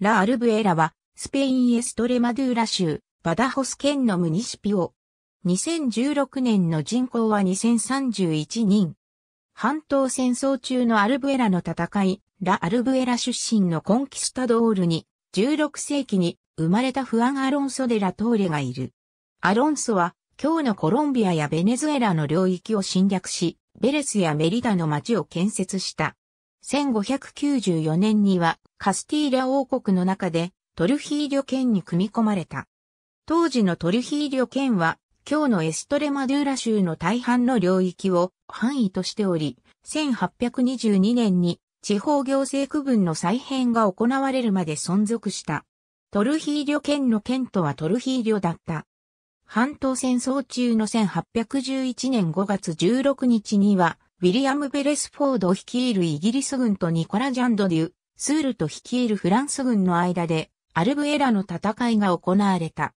ラ・アルブエラは、スペインエストレマドゥーラ州、バダホス県のムニシピオ。2016年の人口は2031人。半島戦争中のアルブエラの戦い、ラ・アルブエラ出身のコンキスタドールに、16世紀に生まれたフアン・アロンソ・デ・ラトーレがいる。アロンソは、今日のコロンビアやベネズエラの領域を侵略し、ベレスやメリダの町を建設した。1594年にはカスティーラ王国の中でトルヒーリョ県に組み込まれた。当時のトルヒーリョ県は、今日のエストレマドゥーラ州の大半の領域を範囲としており、1822年に地方行政区分の再編が行われるまで存続した。トルヒーリョ県の県とはトルヒーリョだった。半島戦争中の1811年5月16日には、ウィリアム・ベレスフォードを率いるイギリス軍とニコラ・ジャンドデュ、ー、スールと率いるフランス軍の間で、アルブエラの戦いが行われた。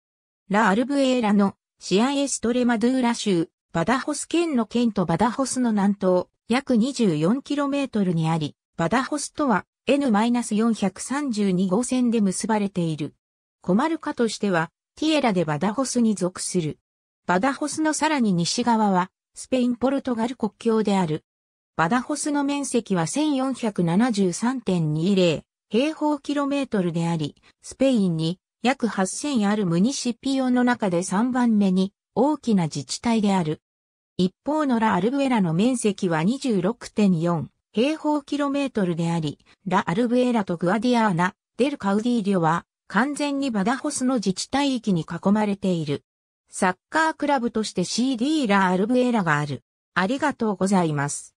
ラ・アルブエラの、シアエストレマドゥーラ州、バダホス県の県とバダホスの南東、約 24km にあり、バダホスとは N-432 号線で結ばれている。コマルカとしては、ティエラでバダホスに属する。バダホスのさらに西側は、スペイン・ポルトガル国境である、バダホスの面積は1473.20平方キロメートルであり、スペインに約8000あるムニシピオの中で3番目に大きな自治体である。一方のラ・アルブエラの面積は26.4平方キロメートルであり、ラ・アルブエラとグアディアーナ、デル・カウディーリョは完全にバダホスの自治体域に囲まれている。サッカークラブとして CD ラ・アルブエラがある。ありがとうございます。